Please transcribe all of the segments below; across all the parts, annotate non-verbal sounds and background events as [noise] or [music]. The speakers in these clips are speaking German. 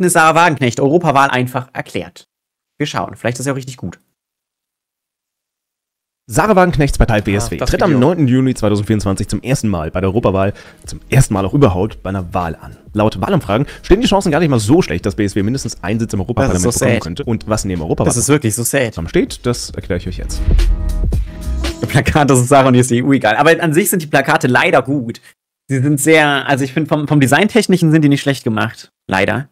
Bündnis Sarah Wagenknecht, Europawahl einfach erklärt. Wir schauen, vielleicht ist er auch richtig gut. Sarah Wagenknechts Partei BSW ah, tritt am 9. Juni 2024 zum ersten Mal bei der Europawahl, zum ersten Mal auch überhaupt bei einer Wahl an. Laut Wahlumfragen stehen die Chancen gar nicht mal so schlecht, dass BSW mindestens einen Sitz im Europaparlament so bekommen sad. könnte. Und was in dem Europawahl das ist wirklich so sad. Warum steht, das erkläre ich euch jetzt. Plakate sind Sarah und hier ist die eh EU egal. Aber an sich sind die Plakate leider gut. Sie sind sehr, also ich finde vom, vom Designtechnischen sind die nicht schlecht gemacht. Leider.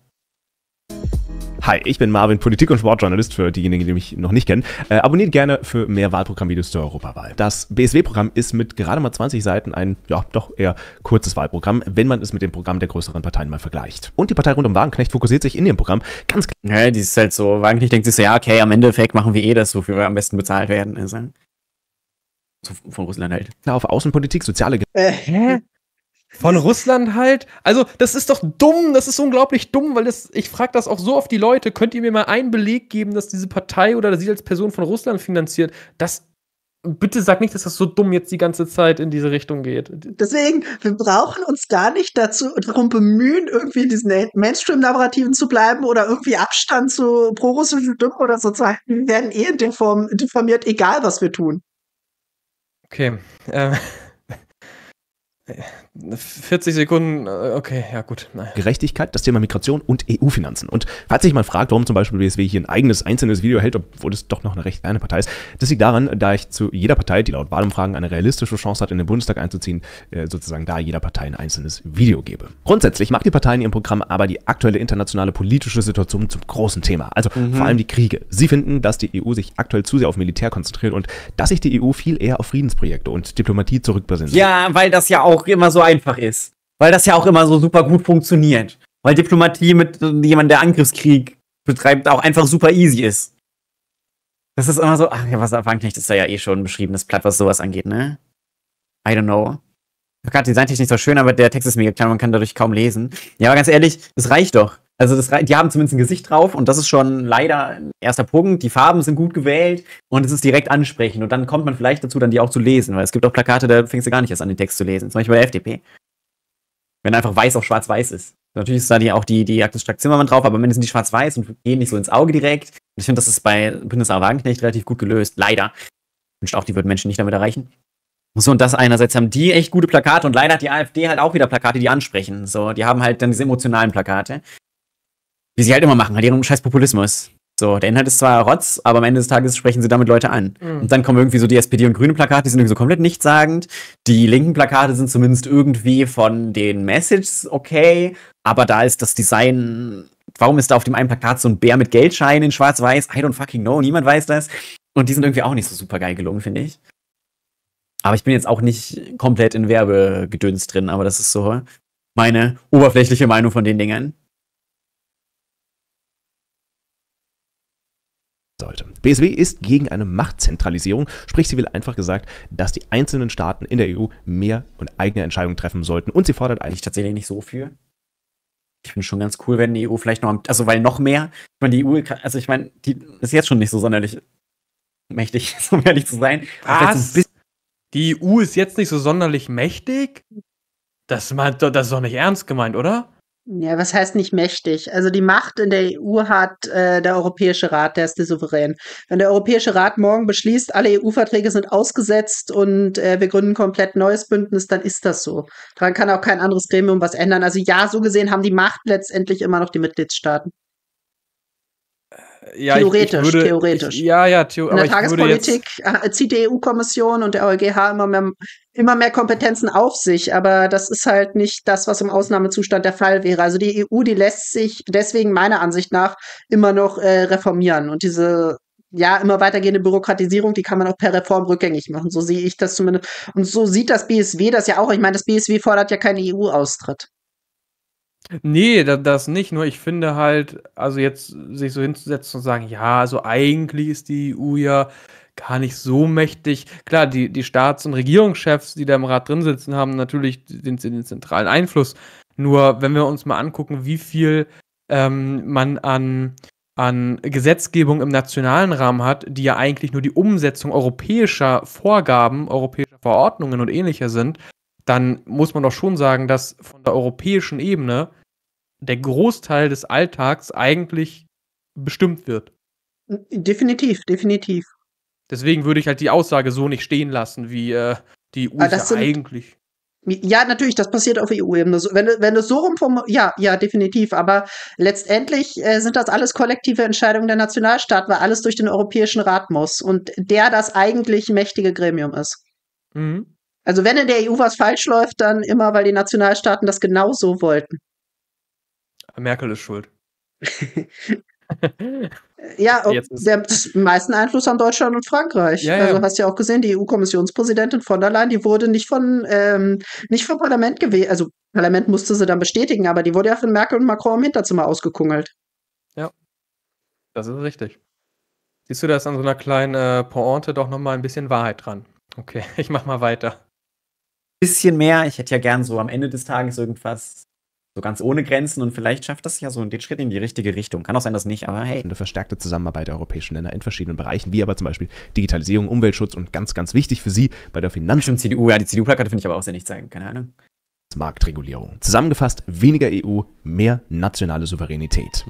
Hi, ich bin Marvin, Politik- und Sportjournalist für diejenigen, die mich noch nicht kennen. Äh, abonniert gerne für mehr Wahlprogrammvideos zur Europawahl. Das BSW-Programm ist mit gerade mal 20 Seiten ein, ja, doch eher kurzes Wahlprogramm, wenn man es mit dem Programm der größeren Parteien mal vergleicht. Und die Partei rund um Wagenknecht fokussiert sich in dem Programm ganz klar. Ja, die ist halt so, Wagenknecht denkt sich so, ja, okay, am Endeffekt machen wir eh das, wofür wir am besten bezahlt werden. Also, von Russland halt. Na, Auf Außenpolitik, soziale. Äh, hä? Von Russland halt? Also, das ist doch dumm, das ist unglaublich dumm, weil das, ich frage das auch so oft die Leute, könnt ihr mir mal einen Beleg geben, dass diese Partei oder sie als Person von Russland finanziert? Das bitte sag nicht, dass das so dumm jetzt die ganze Zeit in diese Richtung geht. Deswegen, wir brauchen uns gar nicht dazu darum bemühen, irgendwie in diesen Mainstream-Narrativen zu bleiben oder irgendwie Abstand zu prorussischen Stimmen oder so zu halten. Wir werden eh in der Form diffamiert, egal was wir tun. Okay. Ähm. 40 Sekunden, äh, okay, ja gut. Nein. Gerechtigkeit, das Thema Migration und EU-Finanzen. Und falls sich mal fragt, warum zum Beispiel BSW hier ein eigenes einzelnes Video hält, obwohl es doch noch eine recht kleine Partei ist, das liegt daran, da ich zu jeder Partei, die laut Wahlumfragen eine realistische Chance hat, in den Bundestag einzuziehen, äh, sozusagen da jeder Partei ein einzelnes Video gebe. Grundsätzlich macht die Partei in ihrem Programm aber die aktuelle internationale politische Situation zum großen Thema, also mhm. vor allem die Kriege. Sie finden, dass die EU sich aktuell zu sehr auf Militär konzentriert und dass sich die EU viel eher auf Friedensprojekte und Diplomatie zurückbesinnt. Ja, weil das ja auch immer so einfach ist. Weil das ja auch immer so super gut funktioniert. Weil Diplomatie mit jemandem, der Angriffskrieg betreibt, auch einfach super easy ist. Das ist immer so, ach ja, was Wagenknecht ist da ja eh schon ein beschriebenes Blatt, was sowas angeht, ne? I don't know. Ich Gerade designtechnisch nicht so schön, aber der Text ist mega klein, man kann dadurch kaum lesen. Ja, aber ganz ehrlich, es reicht doch. Also das, die haben zumindest ein Gesicht drauf und das ist schon leider ein erster Punkt. Die Farben sind gut gewählt und es ist direkt ansprechend. Und dann kommt man vielleicht dazu, dann die auch zu lesen, weil es gibt auch Plakate, da fängst du gar nicht erst an, den Text zu lesen. Zum Beispiel bei der FDP. Wenn einfach weiß auf schwarz-weiß ist. Natürlich ist da die, auch die, die Jagd Strack-Zimmermann drauf, aber am Ende sind die schwarz-weiß und gehen nicht so ins Auge direkt. Und ich finde, das ist bei Bündnis A. Wagenknecht relativ gut gelöst. Leider. Ich wünschte auch, die würden Menschen nicht damit erreichen. So, und das einerseits haben die echt gute Plakate und leider hat die AfD halt auch wieder Plakate, die ansprechen. So, die haben halt dann diese emotionalen Plakate. Wie sie halt immer machen, halt ihren scheiß Populismus. So, der Inhalt ist zwar Rotz, aber am Ende des Tages sprechen sie damit Leute an. Mhm. Und dann kommen irgendwie so die SPD und grüne Plakate, die sind irgendwie so komplett nichtssagend. Die linken Plakate sind zumindest irgendwie von den Messages okay, aber da ist das Design. Warum ist da auf dem einen Plakat so ein Bär mit Geldschein in schwarz-weiß? I don't fucking know, niemand weiß das. Und die sind irgendwie auch nicht so super geil gelungen, finde ich. Aber ich bin jetzt auch nicht komplett in Werbegedöns drin, aber das ist so meine oberflächliche Meinung von den Dingern. sollte. BSW ist gegen eine Machtzentralisierung, sprich sie will einfach gesagt, dass die einzelnen Staaten in der EU mehr und eigene Entscheidungen treffen sollten und sie fordert eigentlich tatsächlich nicht so viel. Ich finde schon ganz cool, wenn die EU vielleicht noch, also weil noch mehr, ich meine, die EU, also ich meine, die ist jetzt schon nicht so sonderlich mächtig, [laughs] um ehrlich zu sein. Was? Die EU ist jetzt nicht so sonderlich mächtig? Das, meint, das ist doch nicht ernst gemeint, oder? Ja, was heißt nicht mächtig? Also die Macht in der EU hat äh, der Europäische Rat, der ist der Souverän. Wenn der Europäische Rat morgen beschließt, alle EU-Verträge sind ausgesetzt und äh, wir gründen komplett neues Bündnis, dann ist das so. Daran kann auch kein anderes Gremium was ändern. Also ja, so gesehen haben die Macht letztendlich immer noch die Mitgliedstaaten. Ja, theoretisch, ich, ich würde, theoretisch. Ich, ja, ja, theo In der Tagespolitik jetzt, äh, zieht die EU-Kommission und der EuGH immer mehr, immer mehr Kompetenzen auf sich, aber das ist halt nicht das, was im Ausnahmezustand der Fall wäre. Also die EU, die lässt sich deswegen meiner Ansicht nach immer noch äh, reformieren und diese ja, immer weitergehende Bürokratisierung, die kann man auch per Reform rückgängig machen. So sehe ich das zumindest. Und so sieht das BSW das ja auch. Ich meine, das BSW fordert ja keinen EU-Austritt. Nee, das nicht. Nur ich finde halt, also jetzt sich so hinzusetzen und sagen, ja, also eigentlich ist die EU ja gar nicht so mächtig. Klar, die, die Staats- und Regierungschefs, die da im Rat drin sitzen, haben natürlich den, den zentralen Einfluss. Nur wenn wir uns mal angucken, wie viel ähm, man an, an Gesetzgebung im nationalen Rahmen hat, die ja eigentlich nur die Umsetzung europäischer Vorgaben, europäischer Verordnungen und ähnlicher sind, dann muss man doch schon sagen, dass von der europäischen Ebene der Großteil des Alltags eigentlich bestimmt wird. Definitiv, definitiv. Deswegen würde ich halt die Aussage so nicht stehen lassen, wie äh, die ah, EU ja eigentlich. Ja, natürlich, das passiert auf EU-Ebene. Wenn, wenn du es so rumformulierst, ja, ja, definitiv. Aber letztendlich äh, sind das alles kollektive Entscheidungen der Nationalstaaten, weil alles durch den Europäischen Rat muss und der das eigentlich mächtige Gremium ist. Mhm. Also wenn in der EU was falsch läuft, dann immer, weil die Nationalstaaten das genau so wollten. Merkel ist schuld. [laughs] ja, sie den meisten Einfluss an Deutschland und Frankreich. Ja, ja. Also hast ja auch gesehen, die EU-Kommissionspräsidentin von der Leyen, die wurde nicht von ähm, nicht vom Parlament gewählt, also Parlament musste sie dann bestätigen, aber die wurde ja von Merkel und Macron im Hinterzimmer ausgekungelt. Ja, das ist richtig. Siehst du, da ist an so einer kleinen äh, Pointe doch nochmal ein bisschen Wahrheit dran. Okay, [laughs] ich mach mal weiter. Bisschen mehr, ich hätte ja gern so am Ende des Tages irgendwas so ganz ohne Grenzen und vielleicht schafft das ja so einen Schritt in die richtige Richtung. Kann auch sein, dass nicht, aber hey. Eine verstärkte Zusammenarbeit der europäischen Länder in verschiedenen Bereichen, wie aber zum Beispiel Digitalisierung, Umweltschutz und ganz, ganz wichtig für Sie bei der Finanz... und CDU, ja, die CDU-Plakate finde ich aber auch sehr nicht zeigen, keine Ahnung. Marktregulierung. Zusammengefasst, weniger EU, mehr nationale Souveränität.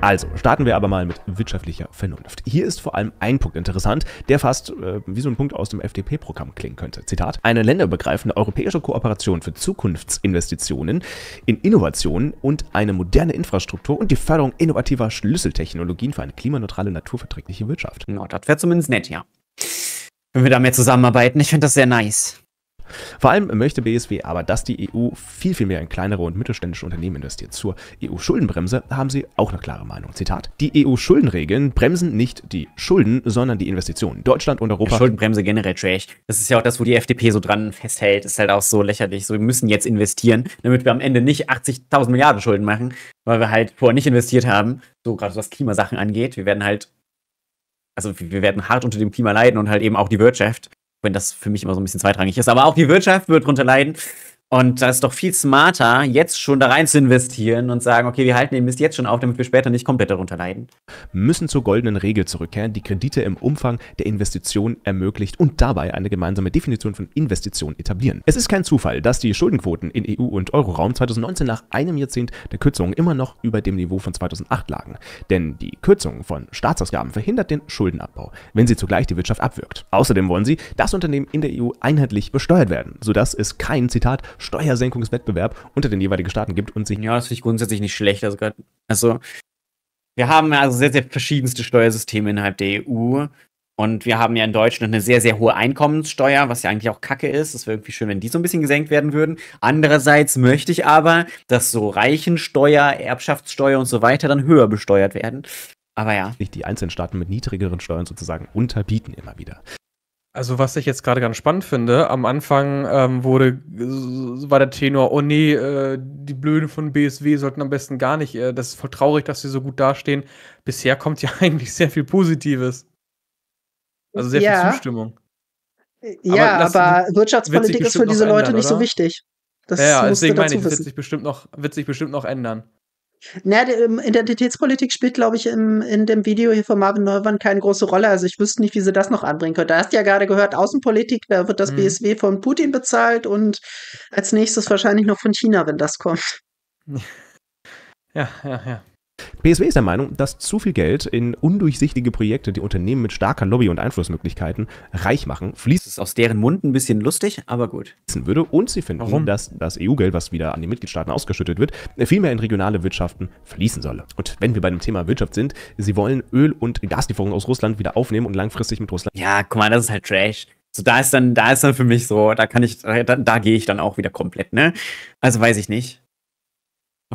Also, starten wir aber mal mit wirtschaftlicher Vernunft. Hier ist vor allem ein Punkt interessant, der fast äh, wie so ein Punkt aus dem FDP-Programm klingen könnte. Zitat, eine länderübergreifende europäische Kooperation für Zukunftsinvestitionen in Innovationen und eine moderne Infrastruktur und die Förderung innovativer Schlüsseltechnologien für eine klimaneutrale, naturverträgliche Wirtschaft. Na, no, das wäre zumindest nett, ja. Wenn wir da mehr zusammenarbeiten, ich finde das sehr nice. Vor allem möchte BSW aber, dass die EU viel, viel mehr in kleinere und mittelständische Unternehmen investiert. Zur EU-Schuldenbremse haben sie auch eine klare Meinung. Zitat. Die EU-Schuldenregeln bremsen nicht die Schulden, sondern die Investitionen. Deutschland und Europa. Die Schuldenbremse generell trash. Das ist ja auch das, wo die FDP so dran festhält. Ist halt auch so lächerlich. So, wir müssen jetzt investieren, damit wir am Ende nicht 80.000 Milliarden Schulden machen, weil wir halt vorher nicht investiert haben. So, gerade was Klimasachen angeht. Wir werden halt also wir werden hart unter dem Klima leiden und halt eben auch die Wirtschaft wenn das für mich immer so ein bisschen zweitrangig ist. Aber auch die Wirtschaft wird drunter leiden. Und da ist doch viel smarter, jetzt schon da rein zu investieren und sagen, okay, wir halten den Mist jetzt schon auf, damit wir später nicht komplett darunter leiden. Müssen zur goldenen Regel zurückkehren, die Kredite im Umfang der Investition ermöglicht und dabei eine gemeinsame Definition von Investition etablieren. Es ist kein Zufall, dass die Schuldenquoten in EU- und Euroraum 2019 nach einem Jahrzehnt der Kürzungen immer noch über dem Niveau von 2008 lagen. Denn die Kürzung von Staatsausgaben verhindert den Schuldenabbau, wenn sie zugleich die Wirtschaft abwirkt. Außerdem wollen sie, dass Unternehmen in der EU einheitlich besteuert werden, sodass es kein, Zitat, Steuersenkungswettbewerb unter den jeweiligen Staaten gibt und sich. Ja, das finde ich grundsätzlich nicht schlecht. Also, also wir haben also sehr, sehr verschiedenste Steuersysteme innerhalb der EU. Und wir haben ja in Deutschland eine sehr, sehr hohe Einkommenssteuer, was ja eigentlich auch Kacke ist. Es wäre irgendwie schön, wenn die so ein bisschen gesenkt werden würden. Andererseits möchte ich aber, dass so Reichensteuer, Erbschaftssteuer und so weiter dann höher besteuert werden. Aber ja. Nicht die einzelnen Staaten mit niedrigeren Steuern sozusagen unterbieten immer wieder. Also was ich jetzt gerade ganz spannend finde, am Anfang ähm, wurde, war der Tenor, oh nee, äh, die Blöden von BSW sollten am besten gar nicht, äh, das ist voll traurig, dass sie so gut dastehen. Bisher kommt ja [laughs] eigentlich sehr viel Positives. Also sehr ja. viel Zustimmung. Ja, aber, aber Wirtschaftspolitik ist für diese Leute ändern, nicht so wichtig. Das ja, ja deswegen meine ich, das wird sich bestimmt noch, wird sich bestimmt noch ändern. Na, naja, ähm, Identitätspolitik spielt, glaube ich, im, in dem Video hier von Marvin Neumann keine große Rolle. Also ich wüsste nicht, wie sie das noch anbringen könnte. Da hast du ja gerade gehört, Außenpolitik, da wird das mhm. BSW von Putin bezahlt und als nächstes wahrscheinlich noch von China, wenn das kommt. [laughs] Ja, ja, ja. BSW ist der Meinung, dass zu viel Geld in undurchsichtige Projekte, die Unternehmen mit starker Lobby- und Einflussmöglichkeiten reich machen, fließt. Das ist aus deren Mund ein bisschen lustig, aber gut. Würde. Und sie finden, Warum? dass das EU-Geld, was wieder an die Mitgliedstaaten ausgeschüttet wird, vielmehr in regionale Wirtschaften fließen solle. Und wenn wir bei dem Thema Wirtschaft sind, sie wollen Öl- und Gaslieferungen aus Russland wieder aufnehmen und langfristig mit Russland. Ja, guck mal, das ist halt Trash. So, da ist dann, da ist dann für mich so, da kann ich, da, da gehe ich dann auch wieder komplett, ne? Also weiß ich nicht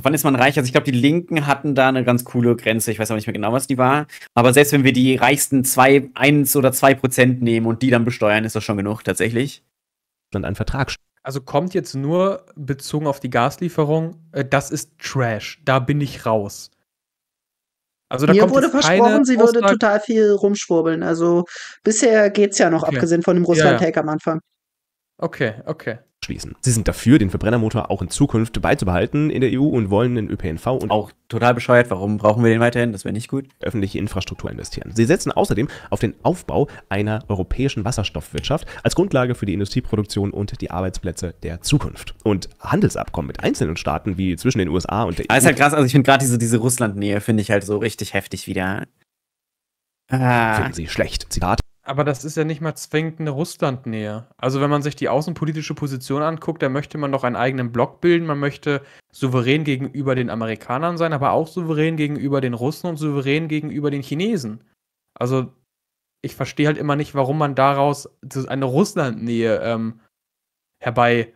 wann ist man reich? Also ich glaube, die Linken hatten da eine ganz coole Grenze. Ich weiß aber nicht mehr genau, was die war. Aber selbst wenn wir die reichsten zwei, eins oder zwei Prozent nehmen und die dann besteuern, ist das schon genug tatsächlich. Und ein Vertrag. Also kommt jetzt nur bezogen auf die Gaslieferung, äh, das ist Trash. Da bin ich raus. Also da Mir wurde versprochen, sie Russland würde total viel rumschwurbeln. Also bisher geht's ja noch, okay. abgesehen von dem Russland-Take ja, ja. am Anfang. Okay, okay schließen. Sie sind dafür, den Verbrennermotor auch in Zukunft beizubehalten in der EU und wollen in ÖPNV und auch total bescheuert, warum brauchen wir den weiterhin? Das wäre nicht gut. Öffentliche Infrastruktur investieren. Sie setzen außerdem auf den Aufbau einer europäischen Wasserstoffwirtschaft als Grundlage für die Industrieproduktion und die Arbeitsplätze der Zukunft. Und Handelsabkommen mit einzelnen Staaten wie zwischen den USA und der EU. Ah, EU. Ist halt krass, also ich finde gerade diese, diese Russland-Nähe finde ich halt so richtig heftig wieder. Ah. Finden Sie schlecht. Zitat. Aber das ist ja nicht mal zwingend eine Russlandnähe. Also wenn man sich die außenpolitische Position anguckt, dann möchte man doch einen eigenen Block bilden. Man möchte souverän gegenüber den Amerikanern sein, aber auch souverän gegenüber den Russen und souverän gegenüber den Chinesen. Also ich verstehe halt immer nicht, warum man daraus eine Russlandnähe ähm, herbei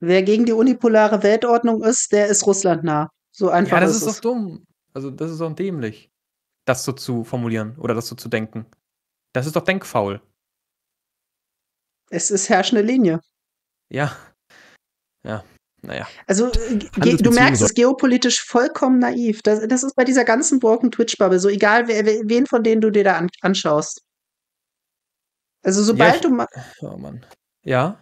Wer gegen die unipolare Weltordnung ist, der ist russlandnah. So einfach. Ja, das ist, ist doch dumm. Also das ist doch dämlich das so zu formulieren oder das so zu denken. Das ist doch denkfaul. Es ist herrschende Linie. Ja. Ja. Naja. Also, äh, du merkst es geopolitisch vollkommen naiv. Das, das ist bei dieser ganzen Broken Twitch-Bubble so, egal wer, wen von denen du dir da an, anschaust. Also, sobald ja, ich, du. Oh Mann. Ja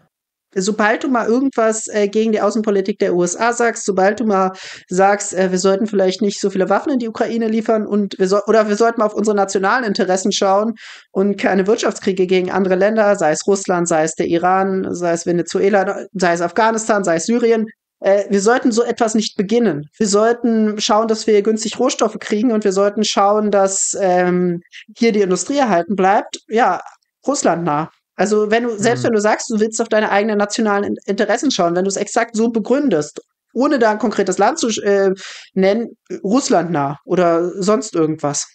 sobald du mal irgendwas äh, gegen die Außenpolitik der USA sagst, sobald du mal sagst, äh, wir sollten vielleicht nicht so viele Waffen in die Ukraine liefern und wir so oder wir sollten mal auf unsere nationalen Interessen schauen und keine Wirtschaftskriege gegen andere Länder, sei es Russland, sei es der Iran, sei es Venezuela, sei es Afghanistan, sei es Syrien. Äh, wir sollten so etwas nicht beginnen. Wir sollten schauen, dass wir günstig Rohstoffe kriegen und wir sollten schauen, dass ähm, hier die Industrie erhalten bleibt. Ja, Russland nah. Also wenn du, selbst mhm. wenn du sagst, du willst auf deine eigenen nationalen Interessen schauen, wenn du es exakt so begründest, ohne da ein konkretes Land zu äh, nennen, Russland nah oder sonst irgendwas.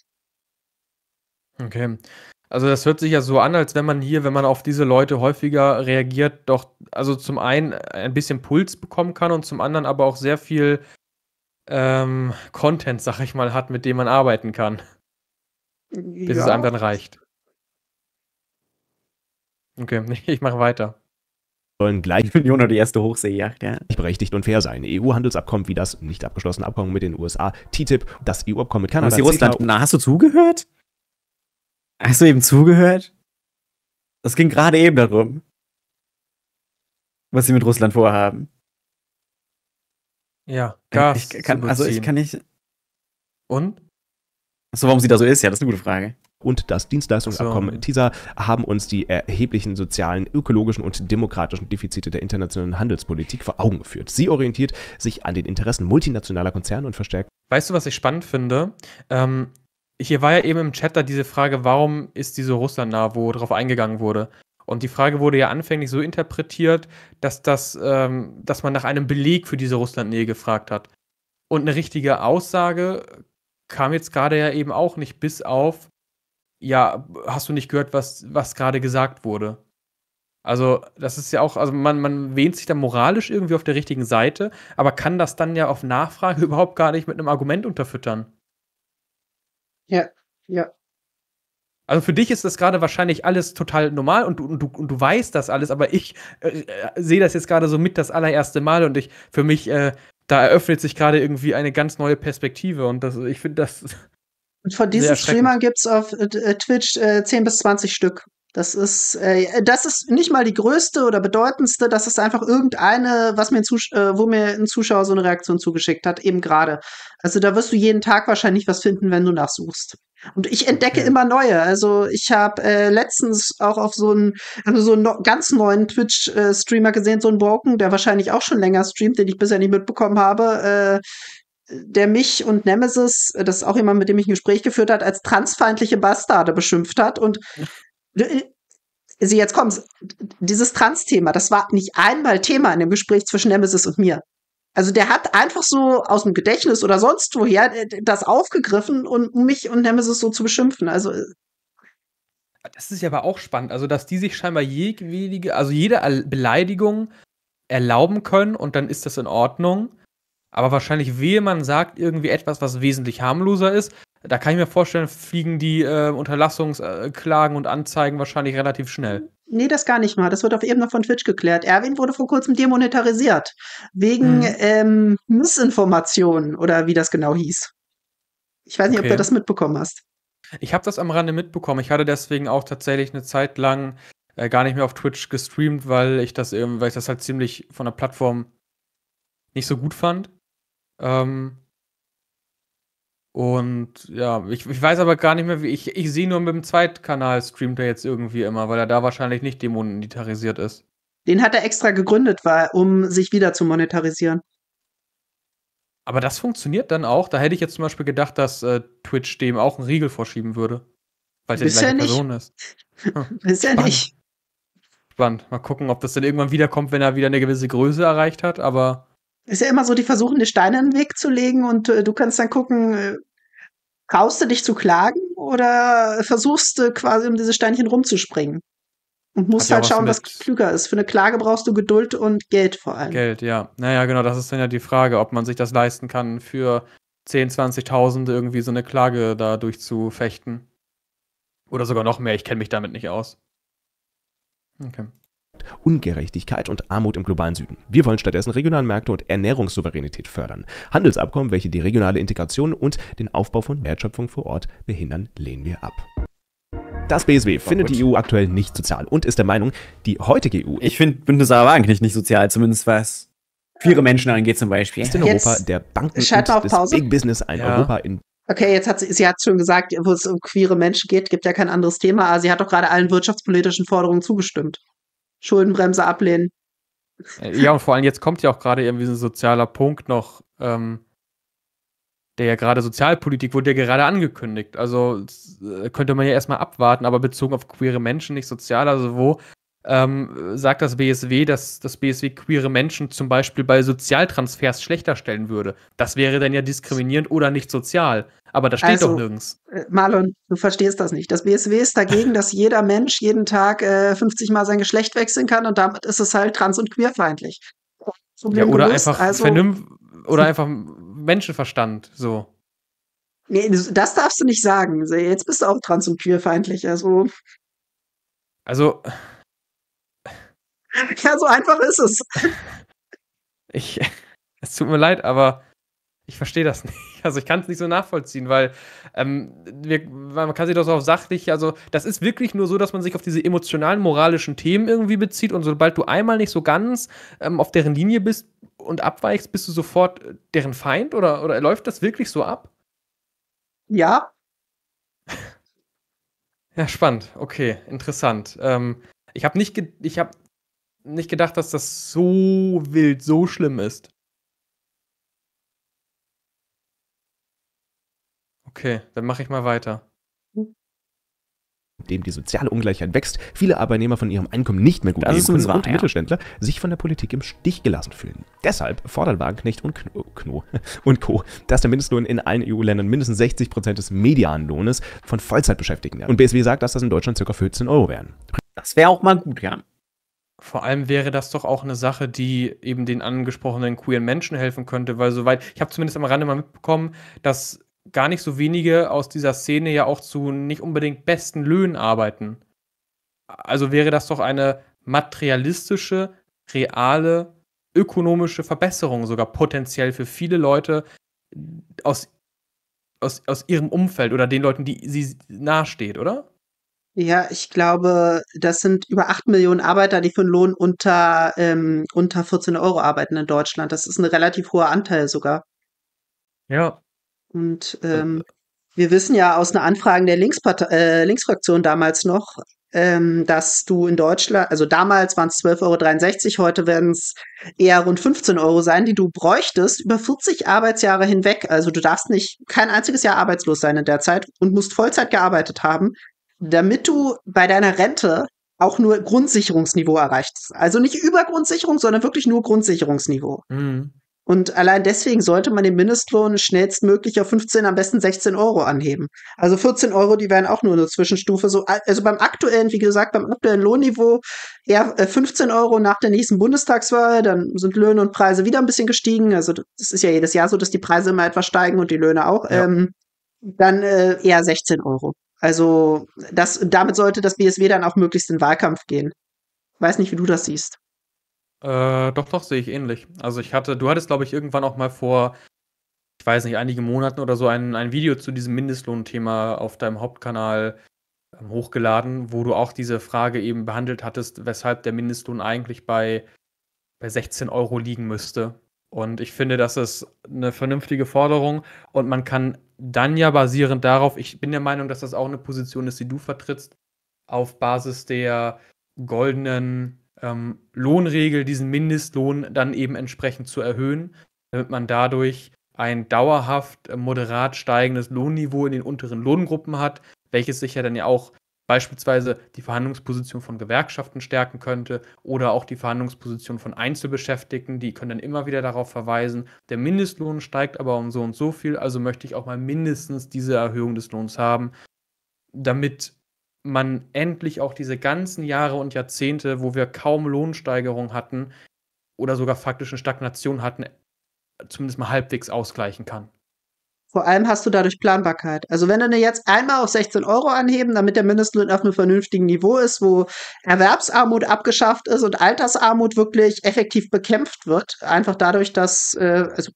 Okay. Also das hört sich ja so an, als wenn man hier, wenn man auf diese Leute häufiger reagiert, doch also zum einen ein bisschen Puls bekommen kann und zum anderen aber auch sehr viel ähm, Content, sag ich mal, hat, mit dem man arbeiten kann. Bis ja. es einem dann reicht. Okay, [laughs] ich mache weiter. Sollen gleich für Jona die erste Hochseejagd, ja. Berechtigt und fair sein. EU-Handelsabkommen wie das nicht abgeschlossene Abkommen mit den USA, TTIP, das EU-Abkommen mit Kanada. Russland, na, hast du zugehört? Hast du eben zugehört? Das ging gerade eben darum, was sie mit Russland vorhaben. Ja, Gas. Ich kann, also ich kann nicht. Und? Achso, warum sie da so ist, ja, das ist eine gute Frage und das Dienstleistungsabkommen so. TISA haben uns die erheblichen sozialen, ökologischen und demokratischen Defizite der internationalen Handelspolitik vor Augen geführt. Sie orientiert sich an den Interessen multinationaler Konzerne und verstärkt. Weißt du, was ich spannend finde? Ähm, hier war ja eben im Chat da diese Frage, warum ist diese so russlandnah, wo darauf eingegangen wurde. Und die Frage wurde ja anfänglich so interpretiert, dass, das, ähm, dass man nach einem Beleg für diese Russlandnähe gefragt hat. Und eine richtige Aussage kam jetzt gerade ja eben auch nicht, bis auf ja, hast du nicht gehört, was, was gerade gesagt wurde? Also, das ist ja auch, also man, man wähnt sich dann moralisch irgendwie auf der richtigen Seite, aber kann das dann ja auf Nachfrage [laughs] überhaupt gar nicht mit einem Argument unterfüttern. Ja, ja. Also für dich ist das gerade wahrscheinlich alles total normal und du, und du, und du weißt das alles, aber ich äh, äh sehe das jetzt gerade so mit das allererste Mal und ich, für mich, äh, da eröffnet sich gerade irgendwie eine ganz neue Perspektive und das, ich finde das, [laughs] Und von diesen Streamern gibt es auf äh, äh, Twitch äh, 10 bis 20 Stück. Das ist, äh, das ist nicht mal die größte oder bedeutendste, das ist einfach irgendeine, was mir ein äh, wo mir ein Zuschauer so eine Reaktion zugeschickt hat, eben gerade. Also da wirst du jeden Tag wahrscheinlich was finden, wenn du nachsuchst. Und ich entdecke okay. immer neue. Also ich habe äh, letztens auch auf so einen, also so einen no ganz neuen Twitch-Streamer äh, gesehen, so einen Broken, der wahrscheinlich auch schon länger streamt, den ich bisher nicht mitbekommen habe. Äh, der mich und Nemesis, äh, das ist auch jemand, mit dem ich ein Gespräch geführt hat, als transfeindliche Bastarde beschimpft hat. Und äh, sie jetzt kommt, dieses Trans-Thema, das war nicht einmal Thema in dem Gespräch zwischen Nemesis und mir. Also der hat einfach so aus dem Gedächtnis oder sonst woher äh, das aufgegriffen, um mich und Nemesis so zu beschimpfen. Also das ist ja aber auch spannend, also dass die sich scheinbar jegwillige, also jede Beleidigung erlauben können und dann ist das in Ordnung. Aber wahrscheinlich, wehe man sagt irgendwie etwas, was wesentlich harmloser ist, da kann ich mir vorstellen, fliegen die äh, Unterlassungsklagen und Anzeigen wahrscheinlich relativ schnell. Nee, das gar nicht mal. Das wird auf Ebene von Twitch geklärt. Erwin wurde vor kurzem demonetarisiert. Wegen hm. ähm, Missinformationen oder wie das genau hieß. Ich weiß nicht, okay. ob du das mitbekommen hast. Ich habe das am Rande mitbekommen. Ich hatte deswegen auch tatsächlich eine Zeit lang äh, gar nicht mehr auf Twitch gestreamt, weil ich das, ähm, weil ich das halt ziemlich von der Plattform nicht so gut fand. Ähm, und ja, ich, ich weiß aber gar nicht mehr, wie ich, ich sehe nur mit dem Zweitkanal streamt er jetzt irgendwie immer, weil er da wahrscheinlich nicht demonetarisiert ist. Den hat er extra gegründet, war, um sich wieder zu monetarisieren. Aber das funktioniert dann auch. Da hätte ich jetzt zum Beispiel gedacht, dass äh, Twitch dem auch einen Riegel vorschieben würde. Weil der die gleiche nicht. Person ist. [laughs] Hm. Ist ja nicht. Spannend. Mal gucken, ob das dann irgendwann wiederkommt, wenn er wieder eine gewisse Größe erreicht hat, aber. Ist ja immer so, die versuchen, die Steine in den Weg zu legen und äh, du kannst dann gucken, äh, traust du dich zu klagen oder versuchst du quasi um diese Steinchen rumzuspringen? Und musst halt schauen, was klüger ist. Für eine Klage brauchst du Geduld und Geld vor allem. Geld, ja. Naja, genau, das ist dann ja die Frage, ob man sich das leisten kann, für 10, 20.000 irgendwie so eine Klage da durchzufechten. Oder sogar noch mehr, ich kenne mich damit nicht aus. Okay. Ungerechtigkeit und Armut im globalen Süden. Wir wollen stattdessen Märkte und Ernährungssouveränität fördern. Handelsabkommen, welche die regionale Integration und den Aufbau von Wertschöpfung vor Ort behindern, lehnen wir ab. Das BSW findet die EU aktuell nicht sozial und ist der Meinung, die heutige EU. Ich finde Bündnis aber eigentlich nicht sozial, zumindest was queere Menschen angeht zum Beispiel. Ist in Jetzt Europa der Banken und des Pause. Big Business ein ja. Europa in Okay, jetzt hat sie, sie hat schon gesagt, wo es um queere Menschen geht, gibt ja kein anderes Thema, aber sie hat doch gerade allen wirtschaftspolitischen Forderungen zugestimmt. Schuldenbremse ablehnen. Äh, ja, und vor allem jetzt kommt ja auch gerade irgendwie so ein sozialer Punkt noch, ähm, der ja gerade Sozialpolitik wurde ja gerade angekündigt. Also äh, könnte man ja erstmal abwarten, aber bezogen auf queere Menschen nicht sozial. Also wo ähm, sagt das BSW, dass das BSW queere Menschen zum Beispiel bei Sozialtransfers schlechter stellen würde. Das wäre dann ja diskriminierend oder nicht sozial. Aber das steht also, doch nirgends. Äh, Marlon, du verstehst das nicht. Das BSW ist dagegen, dass jeder Mensch jeden Tag äh, 50 Mal sein Geschlecht wechseln kann und damit ist es halt trans- und queerfeindlich. ja, oder gelöst. einfach also, oder einfach Menschenverstand so. Nee, das darfst du nicht sagen. Jetzt bist du auch trans- und queerfeindlich. Also. Also, [laughs] Ja, so einfach ist es. Ich, [laughs] es tut mir leid, aber ich verstehe das [laughs] nicht. Also ich kann es nicht so nachvollziehen, weil ähm, wir, man kann sich doch so auf sachlich, also das ist wirklich nur so, dass man sich auf diese emotionalen, moralischen Themen irgendwie bezieht und sobald du einmal nicht so ganz ähm, auf deren Linie bist und abweichst, bist du sofort äh, deren Feind oder, oder läuft das wirklich so ab? Ja. Ja, spannend. Okay, interessant. Ähm, ich habe nicht, ich habe nicht gedacht, dass das so wild, so schlimm ist. Okay, dann mache ich mal weiter dem die soziale Ungleichheit wächst, viele Arbeitnehmer von ihrem Einkommen nicht mehr gut das leben können und ja. Mittelständler sich von der Politik im Stich gelassen fühlen. Deshalb fordern Wagenknecht und Kno, Kno [laughs] und Co., dass der Mindestlohn in allen EU-Ländern mindestens 60% Prozent des Medianlohnes von Vollzeitbeschäftigten ist. Und BSW sagt, dass das in Deutschland ca. 14 Euro wären. Das wäre auch mal gut, ja. Vor allem wäre das doch auch eine Sache, die eben den angesprochenen queeren Menschen helfen könnte, weil soweit, ich habe zumindest am Rande mal mitbekommen, dass gar nicht so wenige aus dieser Szene ja auch zu nicht unbedingt besten Löhnen arbeiten. Also wäre das doch eine materialistische, reale, ökonomische Verbesserung sogar potenziell für viele Leute aus, aus, aus ihrem Umfeld oder den Leuten, die sie nahesteht, oder? Ja, ich glaube, das sind über 8 Millionen Arbeiter, die für einen Lohn unter, ähm, unter 14 Euro arbeiten in Deutschland. Das ist ein relativ hoher Anteil sogar. Ja. Und ähm, wir wissen ja aus einer Anfrage der Linkspartei, äh, Linksfraktion damals noch, ähm, dass du in Deutschland, also damals waren es 12,63 Euro, heute werden es eher rund 15 Euro sein, die du bräuchtest über 40 Arbeitsjahre hinweg. Also du darfst nicht kein einziges Jahr arbeitslos sein in der Zeit und musst Vollzeit gearbeitet haben, damit du bei deiner Rente auch nur Grundsicherungsniveau erreichst. Also nicht über Grundsicherung, sondern wirklich nur Grundsicherungsniveau. Mhm. Und allein deswegen sollte man den Mindestlohn schnellstmöglich auf 15, am besten 16 Euro anheben. Also 14 Euro, die wären auch nur eine Zwischenstufe. So, also beim aktuellen, wie gesagt, beim aktuellen Lohnniveau eher 15 äh, Euro nach der nächsten Bundestagswahl. Dann sind Löhne und Preise wieder ein bisschen gestiegen. Also das ist ja jedes Jahr so, dass die Preise immer etwas steigen und die Löhne auch. Ja. Ähm, dann äh, eher 16 Euro. Also das, damit sollte das BSW dann auch möglichst in den Wahlkampf gehen. Weiß nicht, wie du das siehst. Äh, doch, doch, sehe ich ähnlich. Also ich hatte, du hattest, glaube ich, irgendwann auch mal vor, ich weiß nicht, einigen Monaten oder so ein, ein Video zu diesem Mindestlohnthema auf deinem Hauptkanal ähm, hochgeladen, wo du auch diese Frage eben behandelt hattest, weshalb der Mindestlohn eigentlich bei, bei 16 Euro liegen müsste. Und ich finde, das ist eine vernünftige Forderung und man kann dann ja basierend darauf, ich bin der Meinung, dass das auch eine Position ist, die du vertrittst, auf Basis der goldenen ähm, Lohnregel, diesen Mindestlohn dann eben entsprechend zu erhöhen, damit man dadurch ein dauerhaft moderat steigendes Lohnniveau in den unteren Lohngruppen hat, welches sich ja dann ja auch beispielsweise die Verhandlungsposition von Gewerkschaften stärken könnte oder auch die Verhandlungsposition von Einzelbeschäftigten. Die können dann immer wieder darauf verweisen, der Mindestlohn steigt aber um so und so viel, also möchte ich auch mal mindestens diese Erhöhung des Lohns haben, damit man endlich auch diese ganzen Jahre und Jahrzehnte, wo wir kaum Lohnsteigerung hatten oder sogar faktisch eine Stagnation hatten, zumindest mal halbwegs ausgleichen kann. Vor allem hast du dadurch Planbarkeit. Also wenn du dir jetzt einmal auf 16 Euro anheben, damit der Mindestlohn auf einem vernünftigen Niveau ist, wo Erwerbsarmut abgeschafft ist und Altersarmut wirklich effektiv bekämpft wird, einfach dadurch, dass äh, also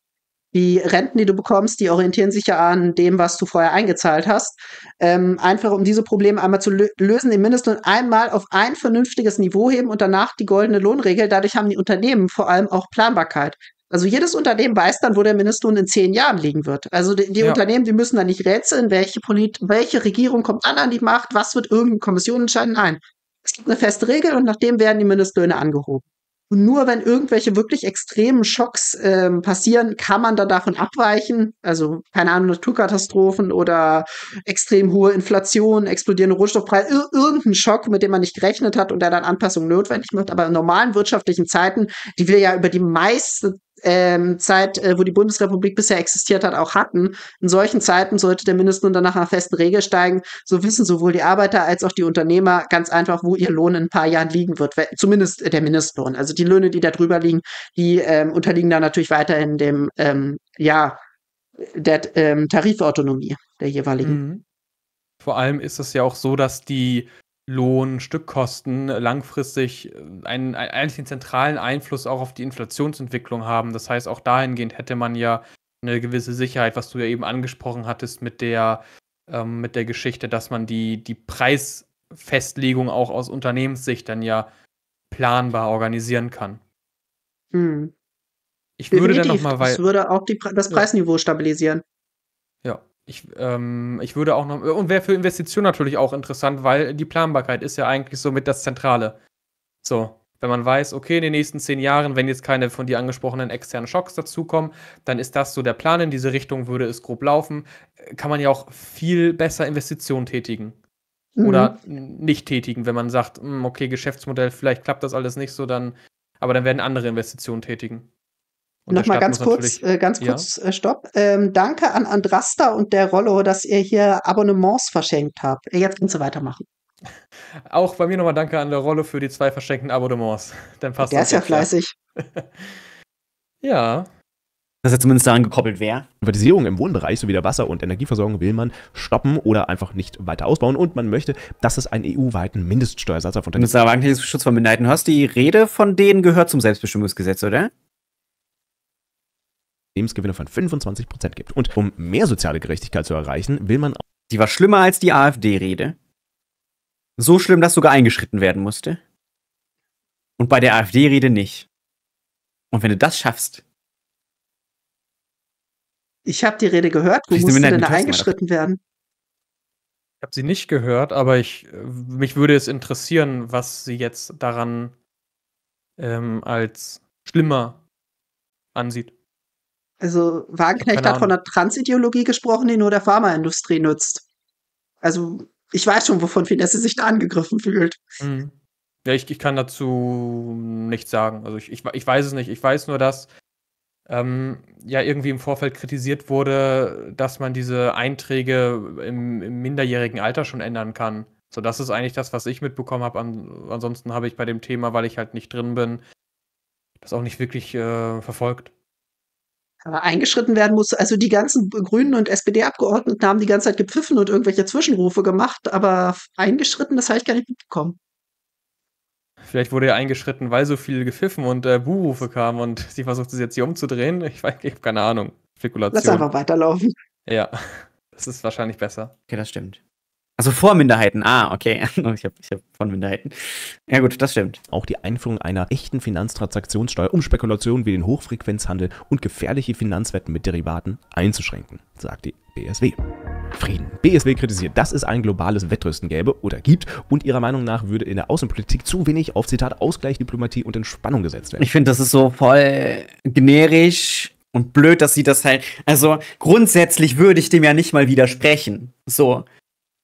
die Renten, die du bekommst, die orientieren sich ja an dem, was du vorher eingezahlt hast. Ähm, einfach um diese Probleme einmal zu lö lösen, den Mindestlohn einmal auf ein vernünftiges Niveau heben und danach die goldene Lohnregel. Dadurch haben die Unternehmen vor allem auch Planbarkeit. Also jedes Unternehmen weiß dann, wo der Mindestlohn in zehn Jahren liegen wird. Also die, die ja. Unternehmen, die müssen dann nicht rätseln, welche, Polit welche Regierung kommt an an die Macht, was wird irgendeine Kommission entscheiden. Nein, es gibt eine feste Regel und nachdem werden die Mindestlöhne angehoben. Und nur wenn irgendwelche wirklich extremen Schocks äh, passieren, kann man dann davon abweichen. Also keine Ahnung, Naturkatastrophen oder extrem hohe Inflation, explodierende Rohstoffpreise, ir irgendein Schock, mit dem man nicht gerechnet hat und der dann Anpassungen notwendig macht. Aber in normalen wirtschaftlichen Zeiten, die wir ja über die meiste ähm, Zeit, äh, wo die Bundesrepublik bisher existiert hat, auch hatten. In solchen Zeiten sollte der Mindestlohn dann nach einer festen Regel steigen. So wissen sowohl die Arbeiter als auch die Unternehmer ganz einfach, wo ihr Lohn in ein paar Jahren liegen wird. Zumindest der Mindestlohn. Also die Löhne, die da drüber liegen, die ähm, unterliegen dann natürlich weiterhin dem, ähm, ja, der ähm, Tarifautonomie der jeweiligen. Mhm. Vor allem ist es ja auch so, dass die Lohn, Stückkosten äh, langfristig äh, einen, einen zentralen Einfluss auch auf die Inflationsentwicklung haben. Das heißt, auch dahingehend hätte man ja eine gewisse Sicherheit, was du ja eben angesprochen hattest mit der, ähm, mit der Geschichte, dass man die, die Preisfestlegung auch aus Unternehmenssicht dann ja planbar organisieren kann. Hm. Ich würde Definitiv. dann nochmal weiter. Das würde auch die, das Preisniveau ja. stabilisieren. Ich, ähm, ich würde auch noch. Und wäre für Investitionen natürlich auch interessant, weil die Planbarkeit ist ja eigentlich so mit das Zentrale. So, wenn man weiß, okay, in den nächsten zehn Jahren, wenn jetzt keine von dir angesprochenen externen Schocks dazukommen, dann ist das so der Plan. In diese Richtung würde es grob laufen. Kann man ja auch viel besser Investitionen tätigen. Mhm. Oder nicht tätigen, wenn man sagt, hm, okay, Geschäftsmodell, vielleicht klappt das alles nicht so, dann. Aber dann werden andere Investitionen tätigen. Nochmal ganz kurz, äh, ganz kurz ja. Äh, stopp. Ähm, danke an Andrasta und der Rollo, dass ihr hier Abonnements verschenkt habt. Jetzt kannst du weitermachen. [laughs] Auch bei mir nochmal danke an der Rollo für die zwei verschenkten Abonnements. Dann passt der ist ja fleißig. [laughs] ja. Dass er zumindest daran gekoppelt wäre. Privatisierung im Wohnbereich sowie der Wasser- und Energieversorgung will man stoppen oder einfach nicht weiter ausbauen und man möchte, dass es einen EU-weiten Mindeststeuersatz auf Unternehmen gibt. Minister Wagenknecht, Schutz von Minderheiten, hast die Rede von denen gehört zum Selbstbestimmungsgesetz, oder? Lebensgewinne von 25 Prozent gibt. Und um mehr soziale Gerechtigkeit zu erreichen, will man. auch. Die war schlimmer als die AfD-Rede. So schlimm, dass sogar eingeschritten werden musste. Und bei der AfD-Rede nicht. Und wenn du das schaffst. Ich habe die Rede gehört. Wo musste denn eingeschritten werden? Ich habe sie nicht gehört, aber ich, äh, mich würde es interessieren, was sie jetzt daran ähm, als schlimmer ansieht. Also Wagenknecht hat von einer Transideologie gesprochen, die nur der Pharmaindustrie nutzt. Also ich weiß schon, wovon Finesse sich da angegriffen fühlt. Mhm. Ja, ich, ich kann dazu nichts sagen. Also ich, ich, ich weiß es nicht. Ich weiß nur, dass ähm, ja irgendwie im Vorfeld kritisiert wurde, dass man diese Einträge im, im minderjährigen Alter schon ändern kann. So, das ist eigentlich das, was ich mitbekommen habe. An, ansonsten habe ich bei dem Thema, weil ich halt nicht drin bin, das auch nicht wirklich äh, verfolgt. Aber eingeschritten werden muss, also die ganzen Grünen und SPD-Abgeordneten haben die ganze Zeit gepfiffen und irgendwelche Zwischenrufe gemacht, aber eingeschritten, das habe ich gar nicht mitbekommen. Vielleicht wurde er eingeschritten, weil so viel gepfiffen und äh, Buhrufe kamen und [laughs] sie versucht es jetzt hier umzudrehen. Ich, weiß, ich habe keine Ahnung. Spekulation. Lass einfach weiterlaufen. Ja, [laughs] das ist wahrscheinlich besser. Okay, das stimmt. Also vor Minderheiten. Ah, okay. [laughs] ich habe ich hab von Minderheiten. Ja gut, das stimmt. Auch die Einführung einer echten Finanztransaktionssteuer, um Spekulationen wie den Hochfrequenzhandel und gefährliche Finanzwetten mit Derivaten einzuschränken, sagt die BSW. Frieden. BSW kritisiert, dass es ein globales Wettrüsten gäbe oder gibt und ihrer Meinung nach würde in der Außenpolitik zu wenig auf Zitat Ausgleich, Diplomatie und Entspannung gesetzt werden. Ich finde, das ist so voll generisch und blöd, dass sie das halt. Also grundsätzlich würde ich dem ja nicht mal widersprechen. So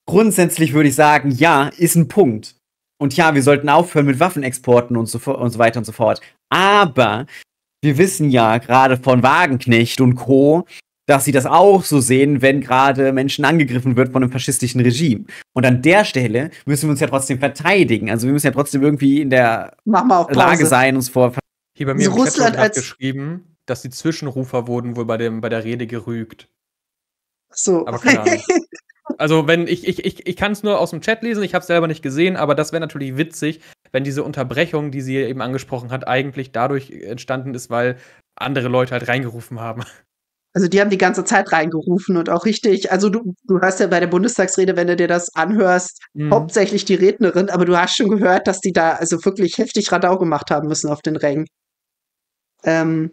grundsätzlich würde ich sagen, ja, ist ein Punkt. Und ja, wir sollten aufhören mit Waffenexporten und so, und so weiter und so fort. Aber wir wissen ja gerade von Wagenknecht und Co., dass sie das auch so sehen, wenn gerade Menschen angegriffen wird von einem faschistischen Regime. Und an der Stelle müssen wir uns ja trotzdem verteidigen. Also wir müssen ja trotzdem irgendwie in der Lage sein, uns vor. Hier bei mir so Russland hat geschrieben, dass die Zwischenrufer wurden wohl bei, dem, bei der Rede gerügt. So. Aber keine [laughs] Ahnung. Also, wenn ich, ich, ich, ich kann es nur aus dem Chat lesen, ich habe es selber nicht gesehen, aber das wäre natürlich witzig, wenn diese Unterbrechung, die sie eben angesprochen hat, eigentlich dadurch entstanden ist, weil andere Leute halt reingerufen haben. Also die haben die ganze Zeit reingerufen und auch richtig, also du, du hörst ja bei der Bundestagsrede, wenn du dir das anhörst, mhm. hauptsächlich die Rednerin, aber du hast schon gehört, dass die da also wirklich heftig Radau gemacht haben müssen auf den Rängen. Ähm,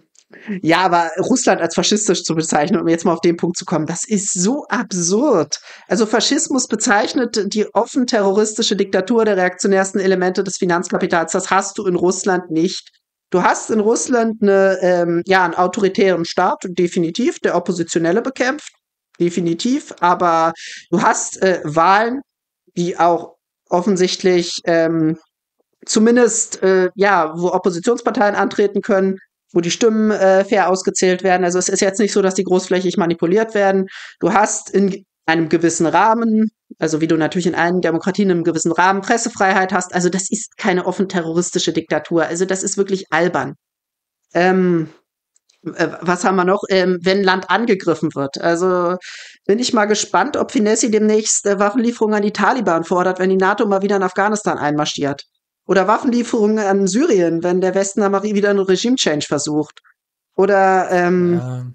ja, aber Russland als faschistisch zu bezeichnen, um jetzt mal auf den Punkt zu kommen, das ist so absurd. Also Faschismus bezeichnet die offen terroristische Diktatur der reaktionärsten Elemente des Finanzkapitals. Das hast du in Russland nicht. Du hast in Russland eine, ähm, ja, einen autoritären Staat, definitiv, der Oppositionelle bekämpft, definitiv, aber du hast äh, Wahlen, die auch offensichtlich ähm, zumindest, äh, ja, wo Oppositionsparteien antreten können, wo die Stimmen äh, fair ausgezählt werden. Also es ist jetzt nicht so, dass die großflächig manipuliert werden. Du hast in einem gewissen Rahmen, also wie du natürlich in allen Demokratien in einem gewissen Rahmen Pressefreiheit hast. Also das ist keine offen terroristische Diktatur. Also das ist wirklich albern. Ähm, äh, was haben wir noch? Ähm, wenn Land angegriffen wird. Also bin ich mal gespannt, ob Finessi demnächst äh, Waffenlieferungen an die Taliban fordert, wenn die NATO mal wieder in Afghanistan einmarschiert. Oder Waffenlieferungen an Syrien, wenn der Westen da mal wieder einen Regime-Change versucht. Oder ähm, ja.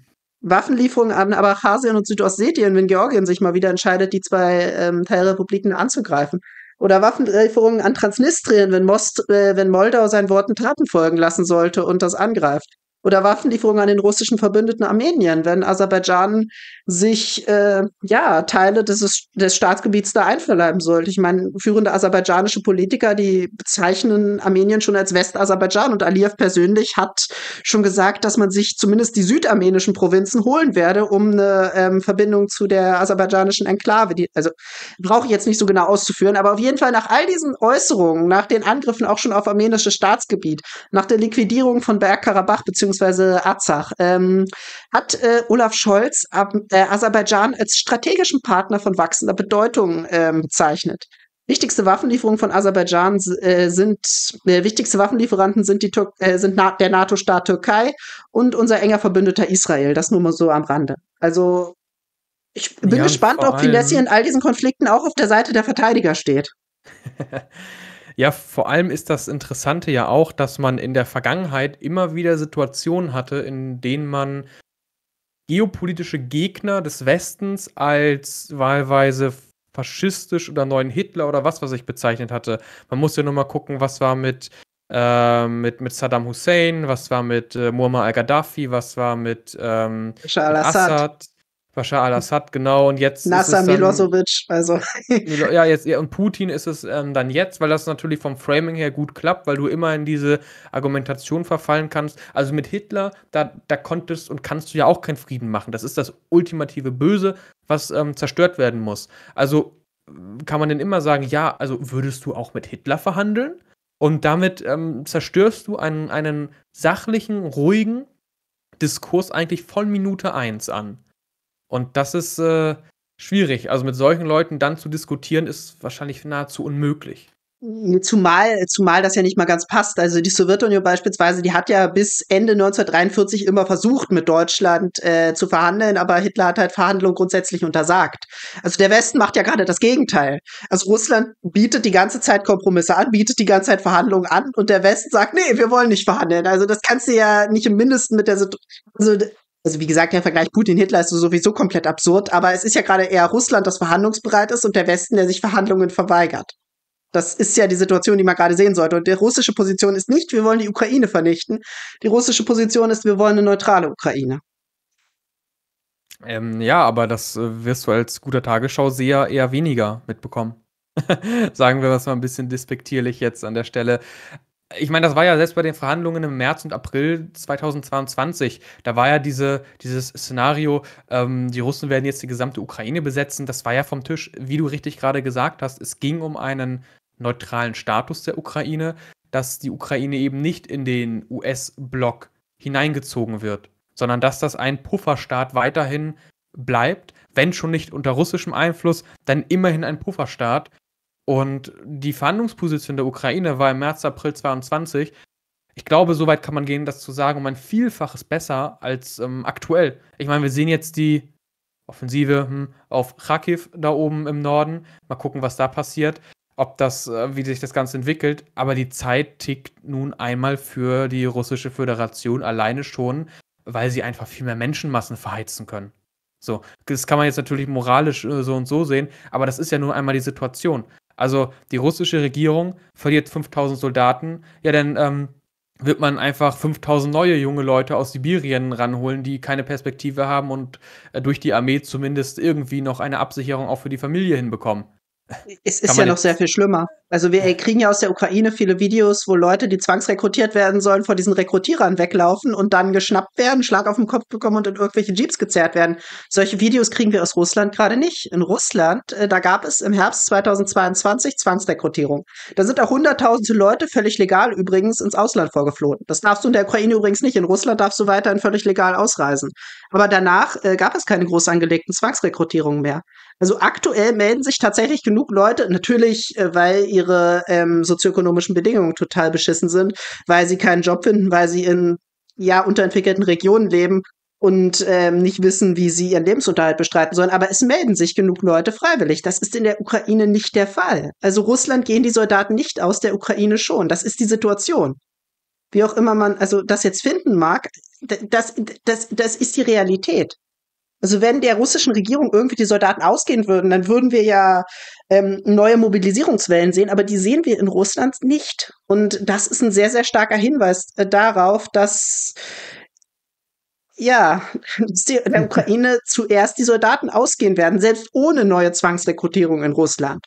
Waffenlieferungen an Abchasien und Südossetien, wenn Georgien sich mal wieder entscheidet, die zwei ähm, Teilrepubliken anzugreifen. Oder Waffenlieferungen an Transnistrien, wenn, Most, äh, wenn Moldau seinen Worten Taten folgen lassen sollte und das angreift oder Waffenlieferungen an den russischen Verbündeten Armenien, wenn Aserbaidschan sich äh, ja Teile des, des Staatsgebiets da einverleiben sollte. Ich meine, führende aserbaidschanische Politiker, die bezeichnen Armenien schon als West-Aserbaidschan und Aliyev persönlich hat schon gesagt, dass man sich zumindest die südarmenischen Provinzen holen werde, um eine ähm, Verbindung zu der aserbaidschanischen Enklave. Die, also brauche ich jetzt nicht so genau auszuführen, aber auf jeden Fall nach all diesen Äußerungen, nach den Angriffen auch schon auf armenisches Staatsgebiet, nach der Liquidierung von Bergkarabach bzw beziehungsweise Arzach, ähm, hat äh, Olaf Scholz äh, Aserbaidschan als strategischen Partner von wachsender Bedeutung ähm, bezeichnet. Wichtigste Waffenlieferungen von Aserbaidschan äh, sind äh, wichtigste Waffenlieferanten sind die Tür äh, sind Na der NATO-Staat Türkei und unser enger Verbündeter Israel. Das nur mal so am Rande. Also ich bin ja, gespannt, ob Finessi in all diesen Konflikten auch auf der Seite der Verteidiger steht. [laughs] Ja, vor allem ist das Interessante ja auch, dass man in der Vergangenheit immer wieder Situationen hatte, in denen man geopolitische Gegner des Westens als wahlweise faschistisch oder neuen Hitler oder was, was ich bezeichnet hatte. Man muss ja nur mal gucken, was war mit, äh, mit, mit Saddam Hussein, was war mit äh, Muammar al-Gaddafi, was war mit ähm, Bashar assad Bashar al-Assad, genau. Und jetzt. Nasser Milosevic, also. ja, jetzt, ja, und Putin ist es ähm, dann jetzt, weil das natürlich vom Framing her gut klappt, weil du immer in diese Argumentation verfallen kannst. Also mit Hitler, da, da konntest und kannst du ja auch keinen Frieden machen. Das ist das ultimative Böse, was ähm, zerstört werden muss. Also äh, kann man denn immer sagen, ja, also würdest du auch mit Hitler verhandeln? Und damit ähm, zerstörst du einen, einen sachlichen, ruhigen Diskurs eigentlich von Minute 1 an. Und das ist äh, schwierig. Also mit solchen Leuten dann zu diskutieren, ist wahrscheinlich nahezu unmöglich. Zumal, zumal das ja nicht mal ganz passt. Also die Sowjetunion beispielsweise, die hat ja bis Ende 1943 immer versucht, mit Deutschland äh, zu verhandeln, aber Hitler hat halt Verhandlungen grundsätzlich untersagt. Also der Westen macht ja gerade das Gegenteil. Also Russland bietet die ganze Zeit Kompromisse an, bietet die ganze Zeit Verhandlungen an und der Westen sagt, nee, wir wollen nicht verhandeln. Also das kannst du ja nicht im Mindesten mit der, also also wie gesagt, der Vergleich Putin-Hitler ist sowieso komplett absurd, aber es ist ja gerade eher Russland, das verhandlungsbereit ist und der Westen, der sich Verhandlungen verweigert. Das ist ja die Situation, die man gerade sehen sollte. Und die russische Position ist nicht, wir wollen die Ukraine vernichten. Die russische Position ist, wir wollen eine neutrale Ukraine. Ähm, ja, aber das äh, wirst du als guter Tagesschau-Seher eher weniger mitbekommen. [laughs] Sagen wir das mal ein bisschen despektierlich jetzt an der Stelle ich meine, das war ja selbst bei den Verhandlungen im März und April 2022, da war ja diese, dieses Szenario, ähm, die Russen werden jetzt die gesamte Ukraine besetzen, das war ja vom Tisch, wie du richtig gerade gesagt hast, es ging um einen neutralen Status der Ukraine, dass die Ukraine eben nicht in den US-Block hineingezogen wird, sondern dass das ein Pufferstaat weiterhin bleibt, wenn schon nicht unter russischem Einfluss, dann immerhin ein Pufferstaat und die Verhandlungsposition der Ukraine war im März, April 22. Ich glaube, so weit kann man gehen, das zu sagen, um ein Vielfaches besser als ähm, aktuell. Ich meine, wir sehen jetzt die Offensive hm, auf Kharkiv da oben im Norden. Mal gucken, was da passiert, ob das, äh, wie sich das Ganze entwickelt. Aber die Zeit tickt nun einmal für die Russische Föderation alleine schon, weil sie einfach viel mehr Menschenmassen verheizen können. So, das kann man jetzt natürlich moralisch äh, so und so sehen, aber das ist ja nur einmal die Situation. Also die russische Regierung verliert 5000 Soldaten, ja, dann ähm, wird man einfach 5000 neue junge Leute aus Sibirien ranholen, die keine Perspektive haben und äh, durch die Armee zumindest irgendwie noch eine Absicherung auch für die Familie hinbekommen. Es ist ja noch sehr viel schlimmer. Also wir kriegen ja aus der Ukraine viele Videos, wo Leute, die zwangsrekrutiert werden sollen, vor diesen Rekrutierern weglaufen und dann geschnappt werden, Schlag auf den Kopf bekommen und in irgendwelche Jeeps gezerrt werden. Solche Videos kriegen wir aus Russland gerade nicht. In Russland, äh, da gab es im Herbst 2022 Zwangsrekrutierung. Da sind auch hunderttausende Leute, völlig legal übrigens, ins Ausland vorgeflohen. Das darfst du in der Ukraine übrigens nicht. In Russland darfst du weiterhin völlig legal ausreisen. Aber danach äh, gab es keine groß angelegten Zwangsrekrutierungen mehr. Also aktuell melden sich tatsächlich genug Leute, natürlich, äh, weil ihre ähm, sozioökonomischen Bedingungen total beschissen sind, weil sie keinen Job finden, weil sie in ja unterentwickelten Regionen leben und ähm, nicht wissen, wie sie ihren Lebensunterhalt bestreiten sollen. Aber es melden sich genug Leute freiwillig. Das ist in der Ukraine nicht der Fall. Also Russland gehen die Soldaten nicht aus, der Ukraine schon. Das ist die Situation. Wie auch immer man also das jetzt finden mag, das, das, das ist die Realität. Also wenn der russischen Regierung irgendwie die Soldaten ausgehen würden, dann würden wir ja ähm, neue Mobilisierungswellen sehen, aber die sehen wir in Russland nicht. Und das ist ein sehr, sehr starker Hinweis äh, darauf, dass ja, [laughs] in der Ukraine zuerst die Soldaten ausgehen werden, selbst ohne neue Zwangsrekrutierung in Russland.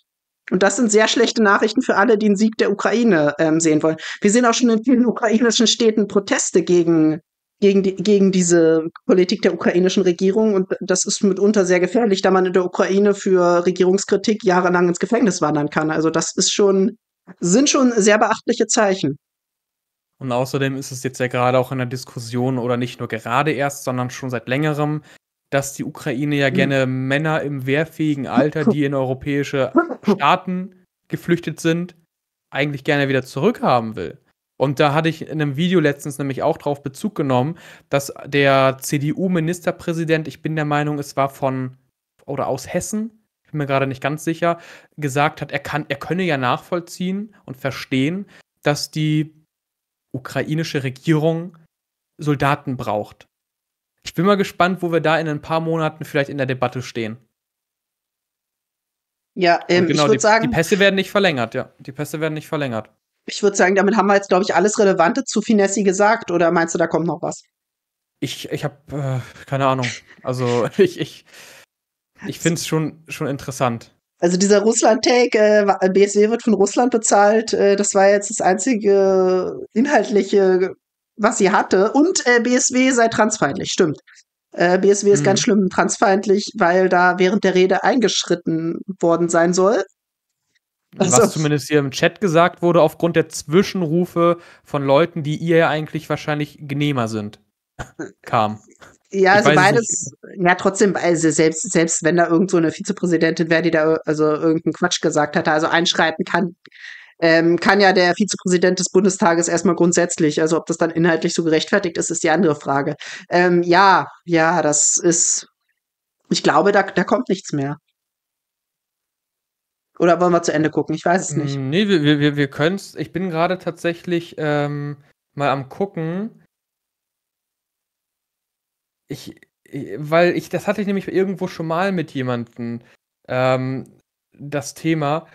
Und das sind sehr schlechte Nachrichten für alle, die den Sieg der Ukraine ähm, sehen wollen. Wir sehen auch schon in vielen ukrainischen Städten Proteste gegen gegen, die, gegen diese Politik der ukrainischen Regierung. Und das ist mitunter sehr gefährlich, da man in der Ukraine für Regierungskritik jahrelang ins Gefängnis wandern kann. Also das ist schon, sind schon sehr beachtliche Zeichen. Und außerdem ist es jetzt ja gerade auch in der Diskussion oder nicht nur gerade erst, sondern schon seit längerem, dass die Ukraine ja hm. gerne Männer im wehrfähigen Alter, die in europäische Staaten geflüchtet sind, eigentlich gerne wieder zurückhaben will. Und da hatte ich in einem Video letztens nämlich auch darauf Bezug genommen, dass der CDU-Ministerpräsident, ich bin der Meinung, es war von oder aus Hessen, ich bin mir gerade nicht ganz sicher, gesagt hat, er kann, er könne ja nachvollziehen und verstehen, dass die ukrainische Regierung Soldaten braucht. Ich bin mal gespannt, wo wir da in ein paar Monaten vielleicht in der Debatte stehen. Ja, ähm, genau, ich würde sagen. Die Pässe werden nicht verlängert, ja. Die Pässe werden nicht verlängert ich würde sagen, damit haben wir jetzt, glaube ich, alles Relevante zu Finessi gesagt. Oder meinst du, da kommt noch was? Ich, ich habe äh, keine Ahnung. Also [laughs] ich, ich, ich finde es schon, schon interessant. Also dieser Russland-Take, äh, BSW wird von Russland bezahlt, äh, das war jetzt das einzige inhaltliche, was sie hatte. Und äh, BSW sei transfeindlich, stimmt. Äh, BSW ist mhm. ganz schlimm transfeindlich, weil da während der Rede eingeschritten worden sein soll. Also was also, zumindest hier im Chat gesagt wurde, aufgrund der Zwischenrufe von Leuten, die ihr ja eigentlich wahrscheinlich genehmer sind, [laughs] kam. Ja, ich also beides, ja, trotzdem, also selbst, selbst wenn da irgend so eine Vizepräsidentin wäre, die da also irgendeinen Quatsch gesagt hat, also einschreiten kann, ähm, kann ja der Vizepräsident des Bundestages erstmal grundsätzlich. Also ob das dann inhaltlich so gerechtfertigt ist, ist die andere Frage. Ähm, ja, ja, das ist, ich glaube, da, da kommt nichts mehr. Oder wollen wir zu Ende gucken? Ich weiß es nicht. Mm, nee, wir, wir, wir können es. Ich bin gerade tatsächlich ähm, mal am gucken. Ich, weil ich, das hatte ich nämlich irgendwo schon mal mit jemandem, ähm, das Thema,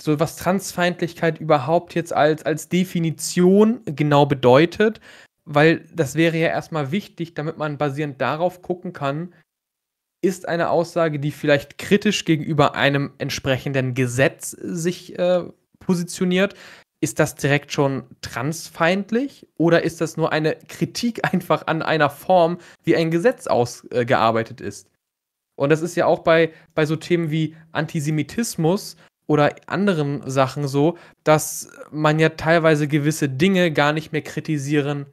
so was Transfeindlichkeit überhaupt jetzt als, als Definition genau bedeutet, weil das wäre ja erstmal wichtig, damit man basierend darauf gucken kann, ist eine Aussage, die vielleicht kritisch gegenüber einem entsprechenden Gesetz sich äh, positioniert. Ist das direkt schon transfeindlich oder ist das nur eine Kritik [laughs] einfach an einer Form, wie ein Gesetz ausgearbeitet äh, ist? Und das ist ja auch bei, bei so Themen wie Antisemitismus oder anderen Sachen so, dass man ja teilweise gewisse Dinge gar nicht mehr kritisieren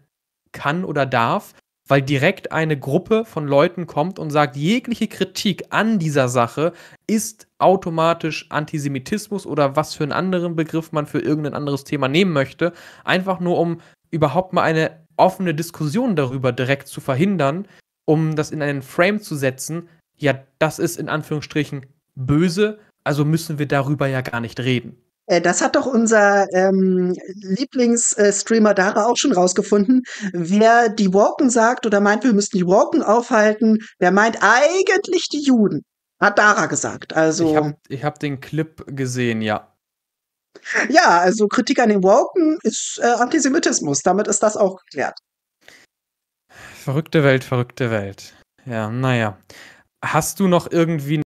kann oder darf, weil direkt eine Gruppe von Leuten kommt und sagt, jegliche Kritik an dieser Sache ist automatisch Antisemitismus oder was für einen anderen Begriff man für irgendein anderes Thema nehmen möchte, einfach nur um überhaupt mal eine offene Diskussion darüber direkt zu verhindern, um das in einen Frame zu setzen, ja, das ist in Anführungsstrichen böse, also müssen wir darüber ja gar nicht reden. Äh, das hat doch unser ähm, Lieblingsstreamer Dara auch schon rausgefunden. Wer die Walken sagt oder meint, wir müssten die Walken aufhalten, wer meint eigentlich die Juden, hat Dara gesagt. Also ich habe hab den Clip gesehen, ja. Ja, also Kritik an den Walken ist äh, Antisemitismus. Damit ist das auch geklärt. Verrückte Welt, verrückte Welt. Ja, naja. Hast du noch irgendwie